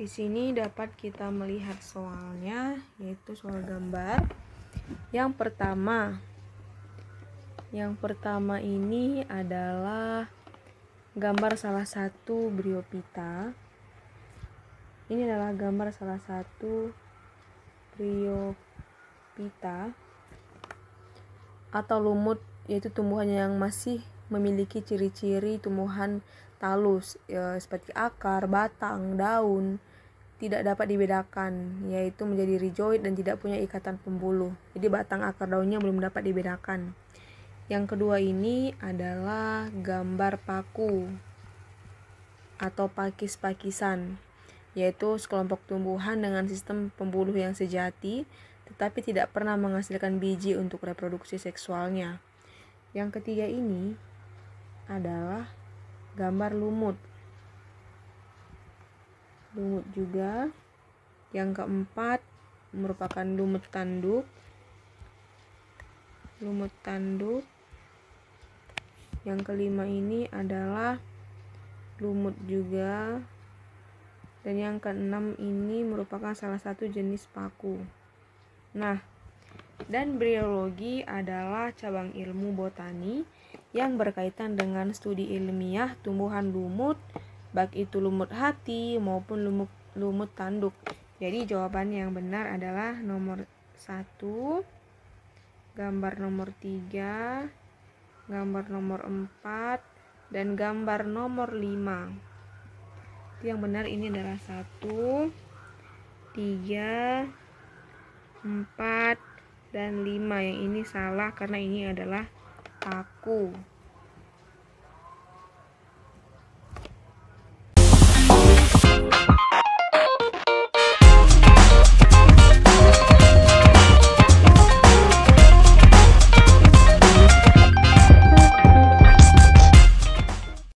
Di sini dapat kita melihat soalnya yaitu soal gambar. Yang pertama. Yang pertama ini adalah gambar salah satu briopita. Ini adalah gambar salah satu briopita atau lumut yaitu tumbuhan yang masih memiliki ciri-ciri tumbuhan talus ya, seperti akar, batang, daun tidak dapat dibedakan, yaitu menjadi rizoid dan tidak punya ikatan pembuluh. Jadi batang akar daunnya belum dapat dibedakan. Yang kedua ini adalah gambar paku atau pakis-pakisan, yaitu sekelompok tumbuhan dengan sistem pembuluh yang sejati, tetapi tidak pernah menghasilkan biji untuk reproduksi seksualnya. Yang ketiga ini adalah gambar lumut lumut juga yang keempat merupakan lumut tanduk lumut tanduk yang kelima ini adalah lumut juga dan yang keenam ini merupakan salah satu jenis paku nah dan briologi adalah cabang ilmu botani yang berkaitan dengan studi ilmiah tumbuhan lumut baik itu lumut hati maupun lumut, lumut tanduk. Jadi jawaban yang benar adalah nomor 1, gambar nomor 3, gambar nomor 4, dan gambar nomor 5. yang benar ini adalah 1, 3, 4, dan 5. Yang ini salah karena ini adalah paku.